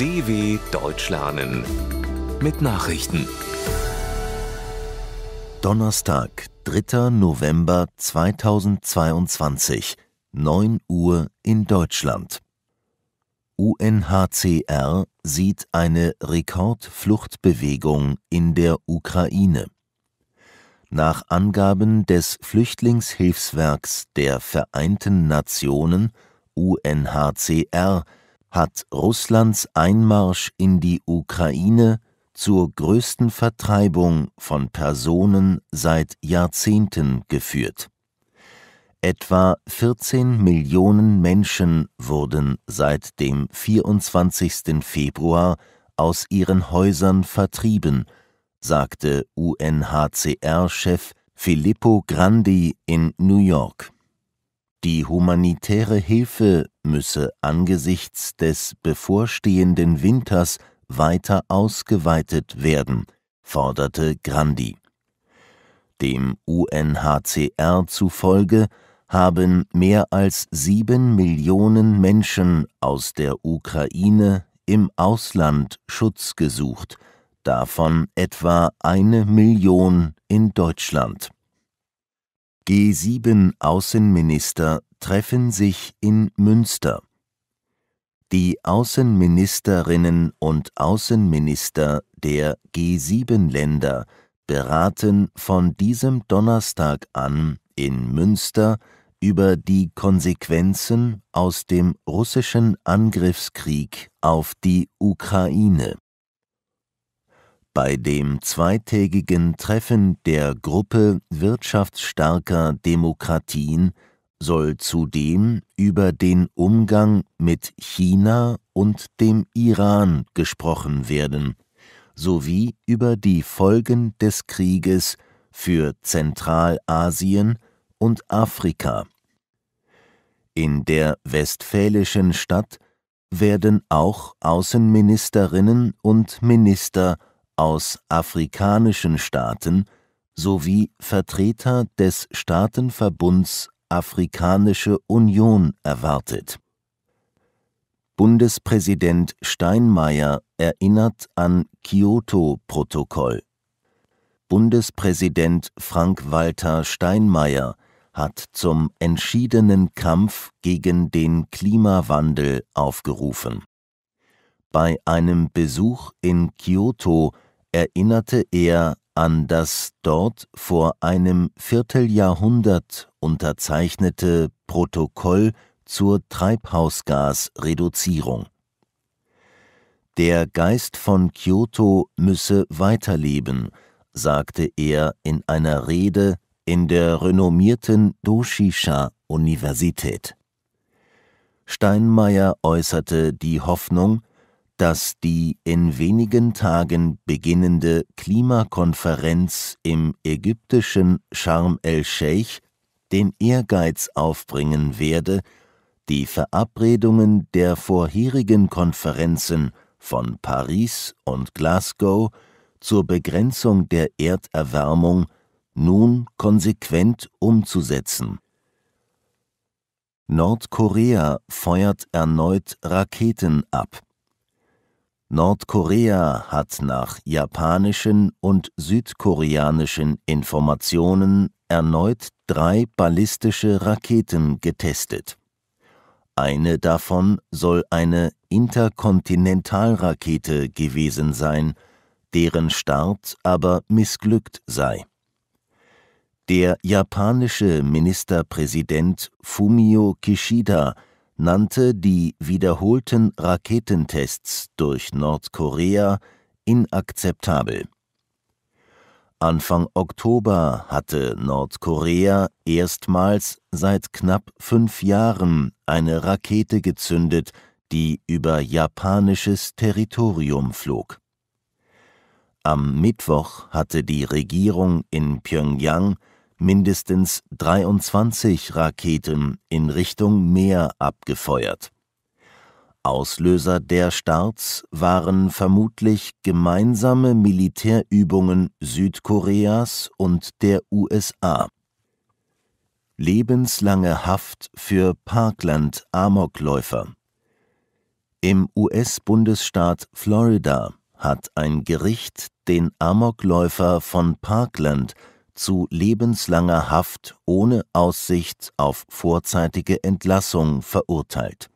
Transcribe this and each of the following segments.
DW Deutsch lernen mit Nachrichten. Donnerstag, 3. November 2022, 9 Uhr in Deutschland. UNHCR sieht eine Rekordfluchtbewegung in der Ukraine. Nach Angaben des Flüchtlingshilfswerks der Vereinten Nationen UNHCR hat Russlands Einmarsch in die Ukraine zur größten Vertreibung von Personen seit Jahrzehnten geführt. Etwa 14 Millionen Menschen wurden seit dem 24. Februar aus ihren Häusern vertrieben, sagte UNHCR-Chef Filippo Grandi in New York. Die humanitäre Hilfe müsse angesichts des bevorstehenden Winters weiter ausgeweitet werden, forderte Grandi. Dem UNHCR zufolge haben mehr als sieben Millionen Menschen aus der Ukraine im Ausland Schutz gesucht, davon etwa eine Million in Deutschland G7-Außenminister treffen sich in Münster. Die Außenministerinnen und Außenminister der G7-Länder beraten von diesem Donnerstag an in Münster über die Konsequenzen aus dem russischen Angriffskrieg auf die Ukraine bei dem zweitägigen Treffen der Gruppe wirtschaftsstarker Demokratien soll zudem über den Umgang mit China und dem Iran gesprochen werden sowie über die Folgen des Krieges für Zentralasien und Afrika. In der westfälischen Stadt werden auch Außenministerinnen und Minister aus afrikanischen Staaten sowie Vertreter des Staatenverbunds Afrikanische Union erwartet. Bundespräsident Steinmeier erinnert an Kyoto-Protokoll. Bundespräsident Frank-Walter Steinmeier hat zum entschiedenen Kampf gegen den Klimawandel aufgerufen. Bei einem Besuch in Kyoto erinnerte er an das dort vor einem Vierteljahrhundert unterzeichnete Protokoll zur Treibhausgasreduzierung. Der Geist von Kyoto müsse weiterleben, sagte er in einer Rede in der renommierten Doshisha-Universität. Steinmeier äußerte die Hoffnung, dass die in wenigen Tagen beginnende Klimakonferenz im ägyptischen Sharm el-Sheikh den Ehrgeiz aufbringen werde, die Verabredungen der vorherigen Konferenzen von Paris und Glasgow zur Begrenzung der Erderwärmung nun konsequent umzusetzen. Nordkorea feuert erneut Raketen ab. Nordkorea hat nach japanischen und südkoreanischen Informationen erneut drei ballistische Raketen getestet. Eine davon soll eine Interkontinentalrakete gewesen sein, deren Start aber missglückt sei. Der japanische Ministerpräsident Fumio Kishida nannte die wiederholten Raketentests durch Nordkorea inakzeptabel. Anfang Oktober hatte Nordkorea erstmals seit knapp fünf Jahren eine Rakete gezündet, die über japanisches Territorium flog. Am Mittwoch hatte die Regierung in Pyongyang mindestens 23 Raketen in Richtung Meer abgefeuert. Auslöser der Starts waren vermutlich gemeinsame Militärübungen Südkoreas und der USA. Lebenslange Haft für Parkland-Amokläufer. Im US-Bundesstaat Florida hat ein Gericht den Amokläufer von Parkland zu lebenslanger Haft ohne Aussicht auf vorzeitige Entlassung verurteilt.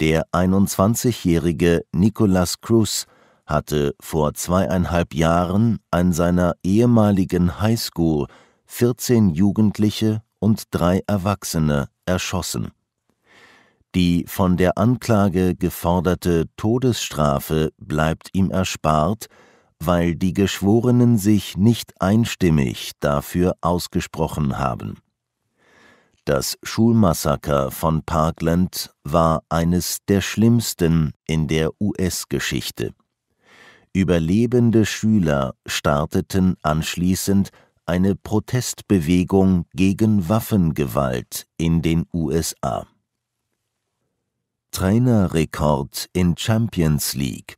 Der 21-jährige Nicolas Cruz hatte vor zweieinhalb Jahren an seiner ehemaligen Highschool 14 Jugendliche und drei Erwachsene erschossen. Die von der Anklage geforderte Todesstrafe bleibt ihm erspart, weil die Geschworenen sich nicht einstimmig dafür ausgesprochen haben. Das Schulmassaker von Parkland war eines der schlimmsten in der US-Geschichte. Überlebende Schüler starteten anschließend eine Protestbewegung gegen Waffengewalt in den USA. Trainerrekord in Champions League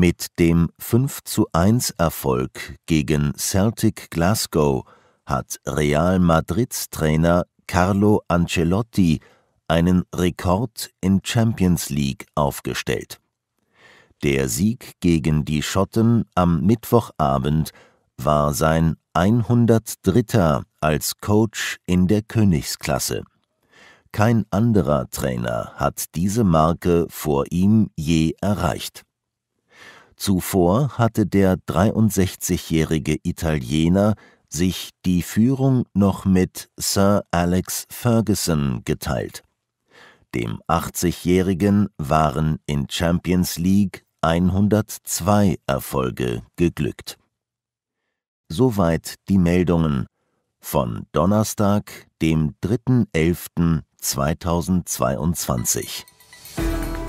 mit dem 5 zu 1 erfolg gegen Celtic Glasgow hat Real Madrids Trainer Carlo Ancelotti einen Rekord in Champions League aufgestellt. Der Sieg gegen die Schotten am Mittwochabend war sein 103. als Coach in der Königsklasse. Kein anderer Trainer hat diese Marke vor ihm je erreicht Zuvor hatte der 63-jährige Italiener sich die Führung noch mit Sir Alex Ferguson geteilt. Dem 80-jährigen waren in Champions League 102 Erfolge geglückt. Soweit die Meldungen von Donnerstag, dem 3.11.2022